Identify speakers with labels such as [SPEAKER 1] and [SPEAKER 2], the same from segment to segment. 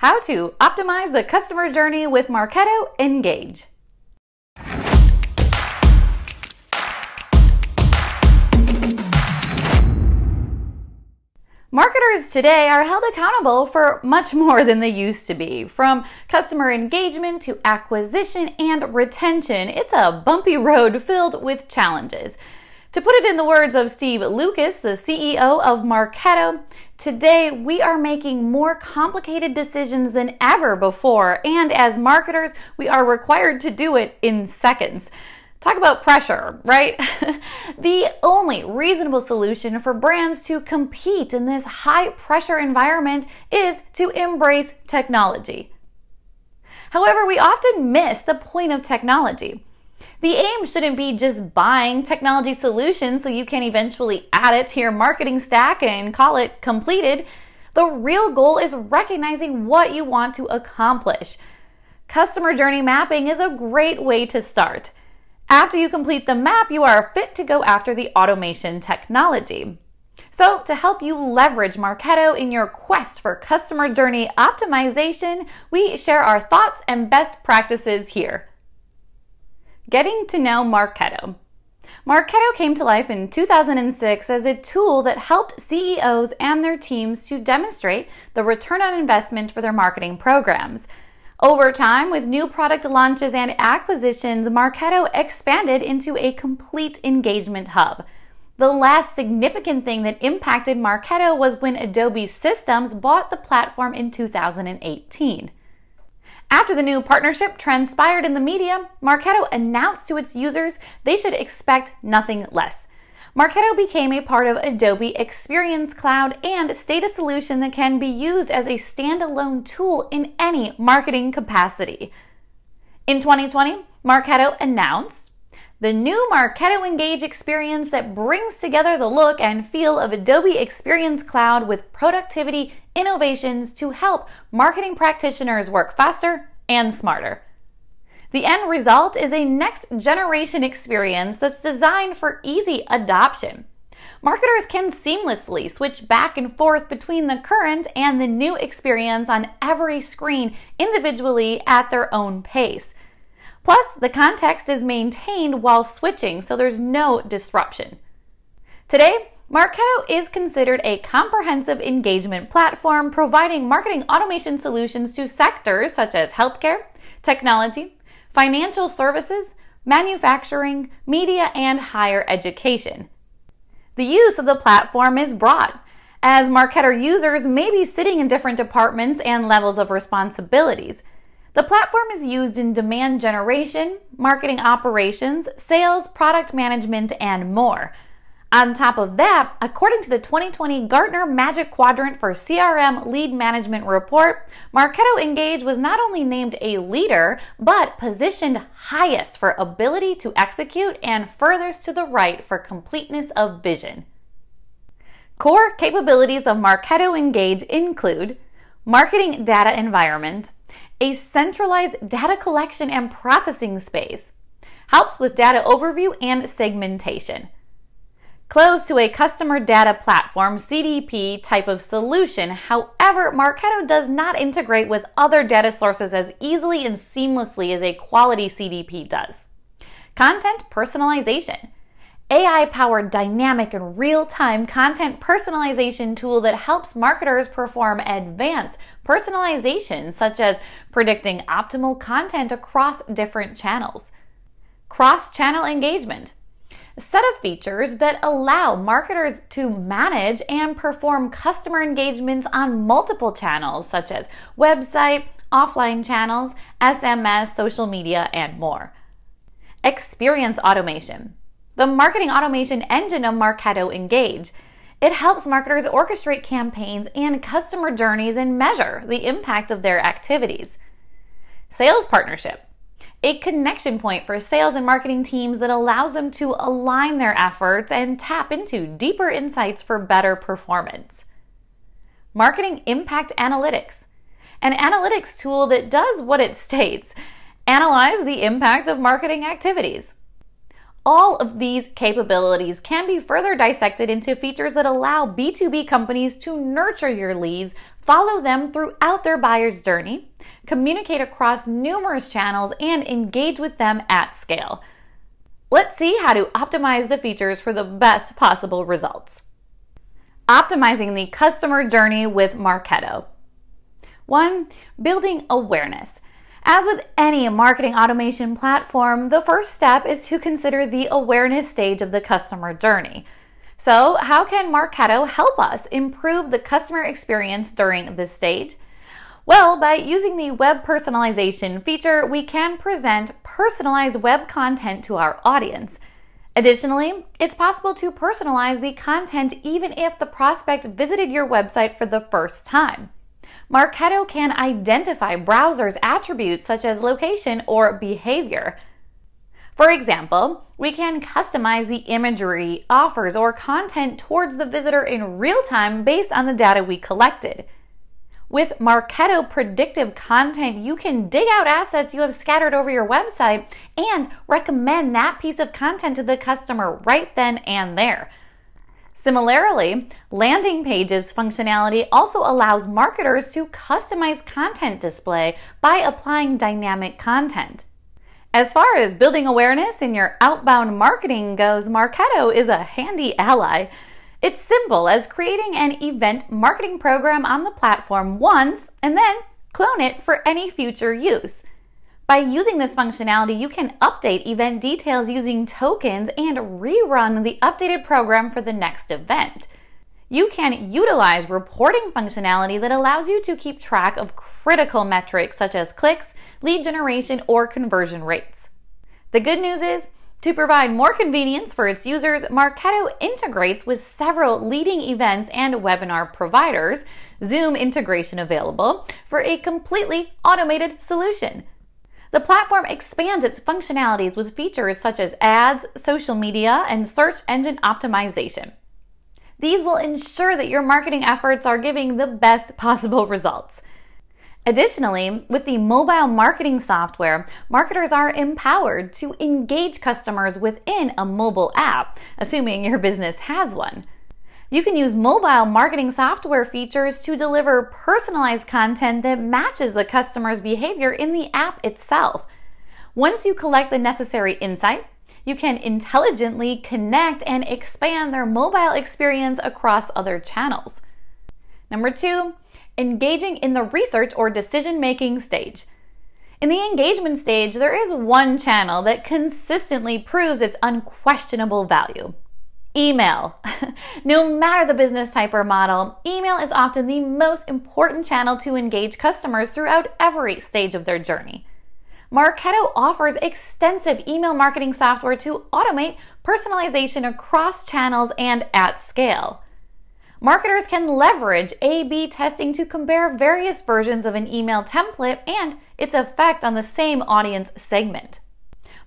[SPEAKER 1] How to optimize the customer journey with Marketo Engage. Marketers today are held accountable for much more than they used to be. From customer engagement to acquisition and retention, it's a bumpy road filled with challenges. To put it in the words of Steve Lucas, the CEO of Marketo, today we are making more complicated decisions than ever before, and as marketers, we are required to do it in seconds. Talk about pressure, right? the only reasonable solution for brands to compete in this high pressure environment is to embrace technology. However, we often miss the point of technology. The aim shouldn't be just buying technology solutions so you can eventually add it to your marketing stack and call it completed. The real goal is recognizing what you want to accomplish. Customer journey mapping is a great way to start. After you complete the map, you are fit to go after the automation technology. So, to help you leverage Marketo in your quest for customer journey optimization, we share our thoughts and best practices here. Getting to know Marketo. Marketo came to life in 2006 as a tool that helped CEOs and their teams to demonstrate the return on investment for their marketing programs. Over time, with new product launches and acquisitions, Marketo expanded into a complete engagement hub. The last significant thing that impacted Marketo was when Adobe Systems bought the platform in 2018. After the new partnership transpired in the media, Marketo announced to its users they should expect nothing less. Marketo became a part of Adobe Experience Cloud and stayed a solution that can be used as a standalone tool in any marketing capacity. In 2020, Marketo announced the new Marketo Engage experience that brings together the look and feel of Adobe Experience Cloud with productivity innovations to help marketing practitioners work faster and smarter. The end result is a next generation experience that's designed for easy adoption. Marketers can seamlessly switch back and forth between the current and the new experience on every screen individually at their own pace. Plus, the context is maintained while switching, so there's no disruption. Today, Marco is considered a comprehensive engagement platform providing marketing automation solutions to sectors such as healthcare, technology, financial services, manufacturing, media, and higher education. The use of the platform is broad, as marketer users may be sitting in different departments and levels of responsibilities, the platform is used in demand generation, marketing operations, sales, product management, and more. On top of that, according to the 2020 Gartner Magic Quadrant for CRM Lead Management Report, Marketo Engage was not only named a leader, but positioned highest for ability to execute and furthest to the right for completeness of vision. Core capabilities of Marketo Engage include marketing data environment, a centralized data collection and processing space. Helps with data overview and segmentation. Close to a customer data platform CDP type of solution. However, Marketo does not integrate with other data sources as easily and seamlessly as a quality CDP does. Content personalization. AI powered dynamic and real time content personalization tool that helps marketers perform advanced personalization, such as predicting optimal content across different channels, cross channel engagement, a set of features that allow marketers to manage and perform customer engagements on multiple channels, such as website, offline channels, SMS, social media, and more. Experience automation. The marketing automation engine of Marketo Engage it helps marketers orchestrate campaigns and customer journeys and measure the impact of their activities. Sales partnership a connection point for sales and marketing teams that allows them to align their efforts and tap into deeper insights for better performance. Marketing Impact Analytics, an analytics tool that does what it states analyze the impact of marketing activities. All of these capabilities can be further dissected into features that allow B2B companies to nurture your leads, follow them throughout their buyer's journey, communicate across numerous channels, and engage with them at scale. Let's see how to optimize the features for the best possible results. Optimizing the customer journey with Marketo. One, building awareness. As with any marketing automation platform, the first step is to consider the awareness stage of the customer journey. So, how can Marketo help us improve the customer experience during this stage? Well, by using the web personalization feature, we can present personalized web content to our audience. Additionally, it's possible to personalize the content even if the prospect visited your website for the first time. Marketo can identify browsers' attributes such as location or behavior. For example, we can customize the imagery, offers, or content towards the visitor in real time based on the data we collected. With Marketo predictive content, you can dig out assets you have scattered over your website and recommend that piece of content to the customer right then and there. Similarly, landing pages functionality also allows marketers to customize content display by applying dynamic content. As far as building awareness in your outbound marketing goes, Marketo is a handy ally. It's simple as creating an event marketing program on the platform once and then clone it for any future use. By using this functionality, you can update event details using tokens and rerun the updated program for the next event. You can utilize reporting functionality that allows you to keep track of critical metrics such as clicks, lead generation, or conversion rates. The good news is, to provide more convenience for its users, Marketo integrates with several leading events and webinar providers, Zoom integration available, for a completely automated solution. The platform expands its functionalities with features such as ads, social media, and search engine optimization. These will ensure that your marketing efforts are giving the best possible results. Additionally, with the mobile marketing software, marketers are empowered to engage customers within a mobile app, assuming your business has one. You can use mobile marketing software features to deliver personalized content that matches the customer's behavior in the app itself. Once you collect the necessary insight, you can intelligently connect and expand their mobile experience across other channels. Number two, engaging in the research or decision making stage. In the engagement stage, there is one channel that consistently proves its unquestionable value Email. no matter the business type or model, email is often the most important channel to engage customers throughout every stage of their journey. Marketo offers extensive email marketing software to automate personalization across channels and at scale. Marketers can leverage A B testing to compare various versions of an email template and its effect on the same audience segment.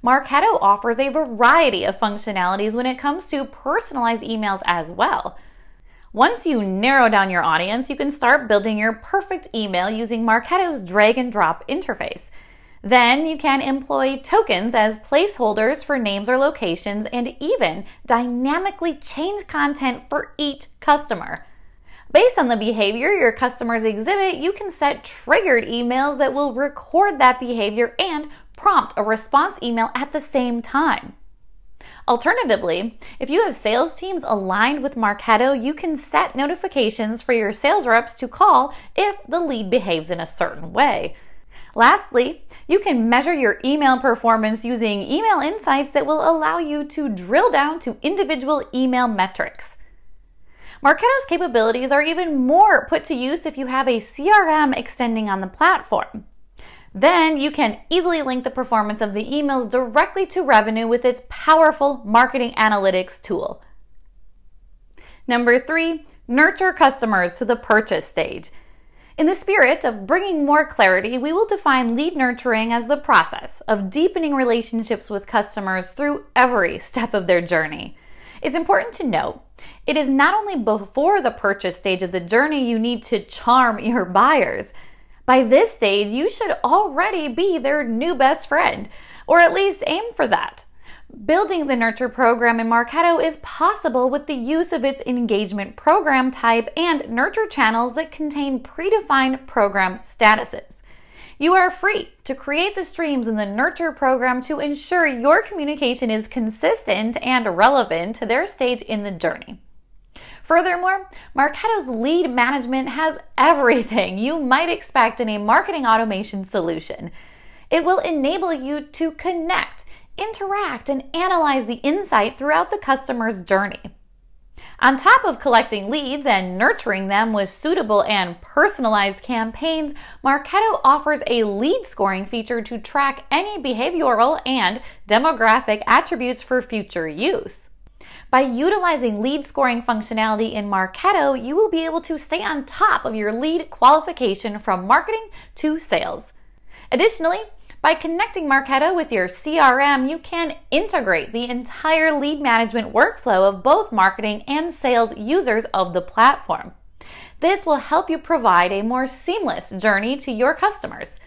[SPEAKER 1] Marketo offers a variety of functionalities when it comes to personalized emails as well. Once you narrow down your audience, you can start building your perfect email using Marketo's drag and drop interface. Then you can employ tokens as placeholders for names or locations and even dynamically change content for each customer. Based on the behavior your customers exhibit, you can set triggered emails that will record that behavior and prompt a response email at the same time. Alternatively, if you have sales teams aligned with Marketo, you can set notifications for your sales reps to call if the lead behaves in a certain way. Lastly, you can measure your email performance using email insights that will allow you to drill down to individual email metrics. Marketo's capabilities are even more put to use if you have a CRM extending on the platform. Then you can easily link the performance of the emails directly to revenue with its powerful marketing analytics tool. Number three, nurture customers to the purchase stage. In the spirit of bringing more clarity, we will define lead nurturing as the process of deepening relationships with customers through every step of their journey. It's important to note it is not only before the purchase stage of the journey you need to charm your buyers. By this stage, you should already be their new best friend, or at least aim for that. Building the nurture program in Marketo is possible with the use of its engagement program type and nurture channels that contain predefined program statuses. You are free to create the streams in the nurture program to ensure your communication is consistent and relevant to their stage in the journey. Furthermore, Marketo's lead management has everything you might expect in a marketing automation solution. It will enable you to connect, interact, and analyze the insight throughout the customer's journey. On top of collecting leads and nurturing them with suitable and personalized campaigns, Marketo offers a lead scoring feature to track any behavioral and demographic attributes for future use. By utilizing lead scoring functionality in Marketo, you will be able to stay on top of your lead qualification from marketing to sales. Additionally, by connecting Marketo with your CRM, you can integrate the entire lead management workflow of both marketing and sales users of the platform. This will help you provide a more seamless journey to your customers.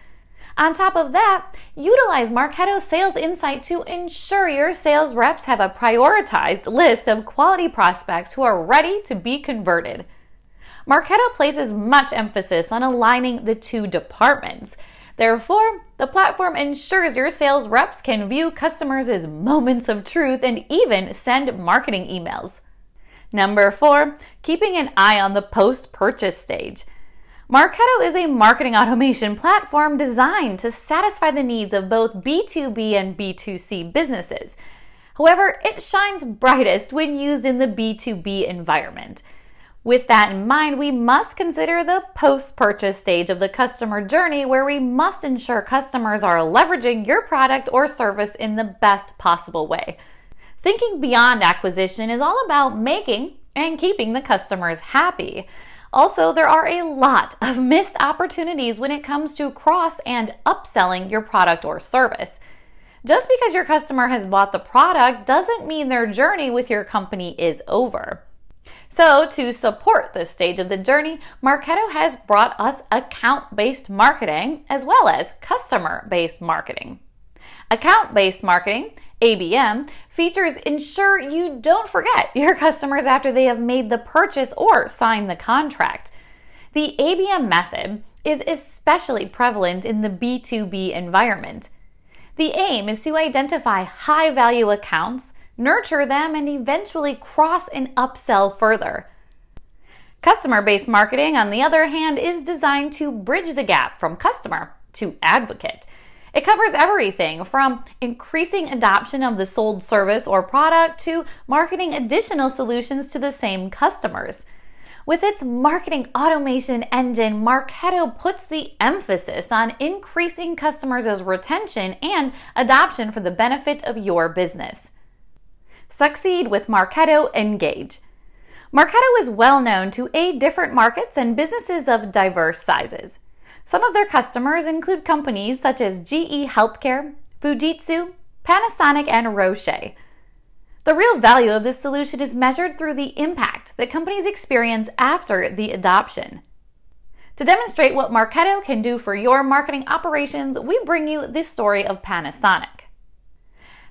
[SPEAKER 1] On top of that, utilize Marketo Sales Insight to ensure your sales reps have a prioritized list of quality prospects who are ready to be converted. Marketo places much emphasis on aligning the two departments. Therefore, the platform ensures your sales reps can view customers as moments of truth and even send marketing emails. Number four, keeping an eye on the post purchase stage. Marketo is a marketing automation platform designed to satisfy the needs of both B2B and B2C businesses. However, it shines brightest when used in the B2B environment. With that in mind, we must consider the post purchase stage of the customer journey where we must ensure customers are leveraging your product or service in the best possible way. Thinking beyond acquisition is all about making and keeping the customers happy. Also, there are a lot of missed opportunities when it comes to cross and upselling your product or service. Just because your customer has bought the product doesn't mean their journey with your company is over. So, to support this stage of the journey, Marketo has brought us account based marketing as well as customer based marketing. Account based marketing, ABM, features ensure you don't forget your customers after they have made the purchase or signed the contract. The ABM method is especially prevalent in the B2B environment. The aim is to identify high value accounts, nurture them, and eventually cross and upsell further. Customer based marketing, on the other hand, is designed to bridge the gap from customer to advocate it covers everything from increasing adoption of the sold service or product to marketing additional solutions to the same customers. With its marketing automation engine, Marketo puts the emphasis on increasing customers' retention and adoption for the benefit of your business. Succeed with Marketo Engage. Marketo is well known to aid different markets and businesses of diverse sizes. Some of their customers include companies such as GE Healthcare, Fujitsu, Panasonic, and Roche. The real value of this solution is measured through the impact that companies experience after the adoption. To demonstrate what Marketo can do for your marketing operations, we bring you this story of Panasonic.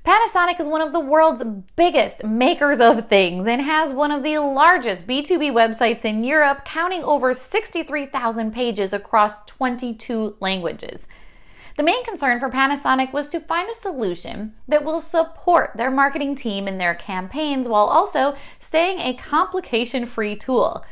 [SPEAKER 1] Panasonic is one of the world's biggest makers of things and has one of the largest B2B websites in Europe, counting over 63,000 pages across 22 languages. The main concern for Panasonic was to find a solution that will support their marketing team in their campaigns while also staying a complication free tool.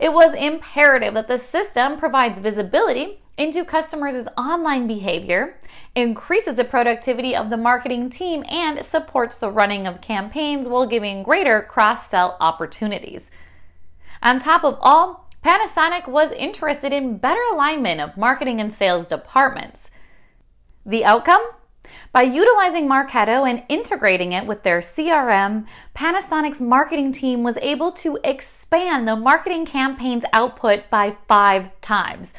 [SPEAKER 1] It was imperative that the system provides visibility into customers' online behavior, increases the productivity of the marketing team, and supports the running of campaigns while giving greater cross sell opportunities. On top of all, Panasonic was interested in better alignment of marketing and sales departments. The outcome? By utilizing Marketo and integrating it with their CRM, Panasonic's marketing team was able to expand the marketing campaign's output by five times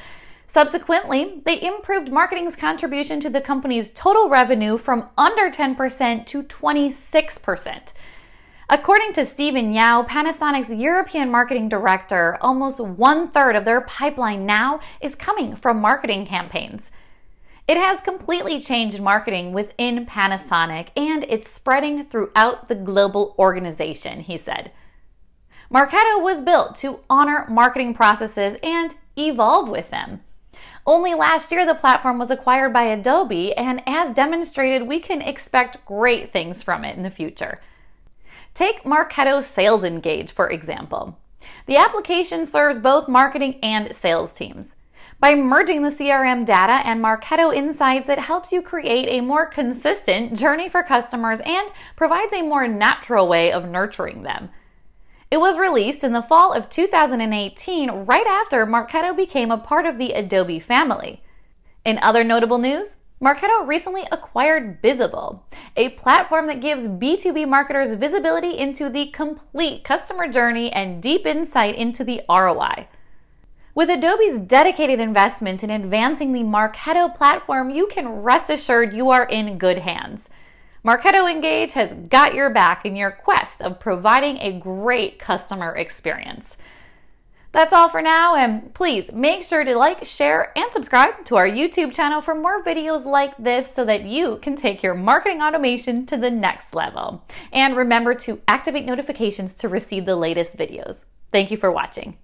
[SPEAKER 1] Subsequently, they improved marketing's contribution to the company's total revenue from under 10% to 26%. According to Stephen Yao, Panasonic's European marketing director, almost one third of their pipeline now is coming from marketing campaigns. It has completely changed marketing within Panasonic and it's spreading throughout the global organization, he said. Marketo was built to honor marketing processes and evolve with them. Only last year, the platform was acquired by Adobe, and as demonstrated, we can expect great things from it in the future. Take Marketo Sales Engage, for example. The application serves both marketing and sales teams. By merging the CRM data and Marketo insights, it helps you create a more consistent journey for customers and provides a more natural way of nurturing them. It was released in the fall of 2018, right after Marketo became a part of the Adobe family. In other notable news, Marketo recently acquired Visible, a platform that gives B2B marketers visibility into the complete customer journey and deep insight into the ROI. With Adobe's dedicated investment in advancing the Marketo platform, you can rest assured you are in good hands. Marketo Engage has got your back in your quest of providing a great customer experience. That's all for now, and please make sure to like, share, and subscribe to our YouTube channel for more videos like this so that you can take your marketing automation to the next level. And remember to activate notifications to receive the latest videos. Thank you for watching.